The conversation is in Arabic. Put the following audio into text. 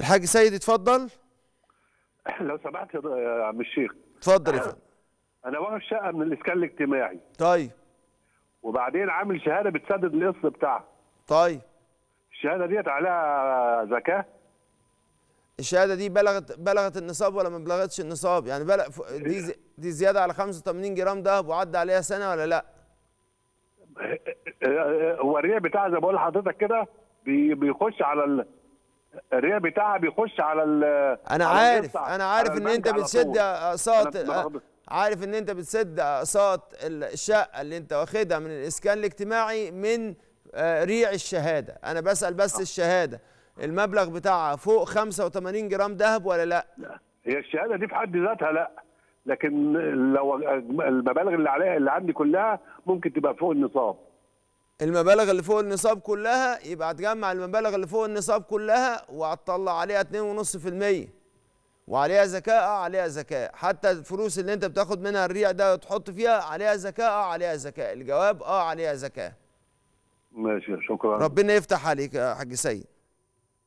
الحاج سيد اتفضل لو سمحت يا عم الشيخ اتفضل يا فندم انا واقف شقه من الاسكان الاجتماعي طيب وبعدين عامل شهاده بتسدد القسط بتاعها طيب الشهاده ديت عليها زكاه الشهاده دي بلغت بلغت النصاب ولا ما بلغتش النصاب يعني بلغ دي إيه؟ دي زياده على 85 جرام دهب وعدى عليها سنه ولا لا هو الريع بتاع زي ما بقول لحضرتك كده بيخش على الريال بتاعها بيخش على ال انا عارف انا عارف ان انت بتسد اقساط آه، عارف ان انت بتسد اقساط الشقه اللي انت واخدها من الاسكان الاجتماعي من آه، ريع الشهاده انا بسال بس آه. الشهاده المبلغ بتاعها فوق 85 جرام ذهب ولا لا لا هي الشهاده دي في حد ذاتها لا لكن لو المبالغ اللي عليها اللي عندي كلها ممكن تبقى فوق النصاب المبالغ اللي فوق النصاب كلها يبقى هتجمع المبالغ اللي فوق النصاب كلها وهتطلع عليها 2.5% وعليها زكاة عليها زكاة حتى الفلوس اللي انت بتاخد منها الريع ده وتحط فيها عليها زكاة اه عليها زكاة الجواب اه عليها زكاة ماشي شكرا ربنا يفتح عليك يا حاج سيد